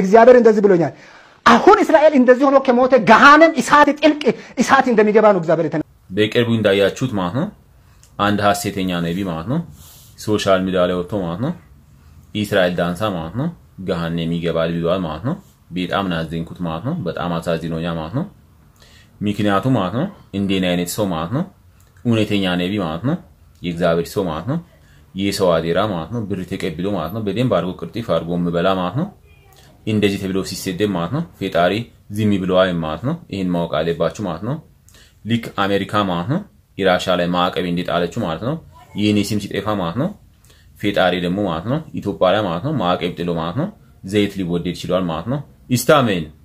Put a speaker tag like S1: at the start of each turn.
S1: እግዚአብሔር እንደዚህ ብሎኛል። አሁን እስራኤል እንደዚህ ሆኖ ከሞተ ገሃነም እሳት ጥልቅ እሳት እንደሚገባ ነው እግዚአብሔር የተናገረው።
S2: በቅርቡ እንዳያችሁት ማለት ነው አንድ ሀሴተኛ ነቢ ማለት ነው ሶሻል ሚዲያ ላይ ወጥቶ ማለት ነው እስራኤል ዳንሳ ማለት ነው ገሃነም የሚገባል ቢሏል ማለት ነው። በጣም ናዘንኩት ማለት ነው። በጣም አሳዝኖኛ ማለት ነው። ምክንያቱ ማለት ነው እንዴን አይነት ሰው ማለት ነው እውነተኛ ነቢ ማለት ነው የእግዚአብሔር ሰው ማለት ነው የሰው አዴራ ማለት ነው ብር ተቀብሎ ማለት ነው በደንብ አድርጎ ቅርጢፍ አድርጎ የምበላ ማለት ነው እንደዚህ ተብሎ ሲሰደብ ማለት ነው ፈጣሪ ዝም ብለዋል ማለት ነው። ይህን ማወቅ አለባችሁ ማለት ነው። ልክ አሜሪካ ማለት ነው የራሻ ላይ ማዕቀብ እንደጣለችው ማለት ነው የኔ ስም ሲጠፋ ማለት ነው ፈጣሪ ደግሞ ማለት ነው ኢትዮጵያ ላይ ማለት ነው ማዕቀብ ጥሎ ማለት ነው ዘይት ሊወደድ ይችላል ማለት ነው። ኢስታሜን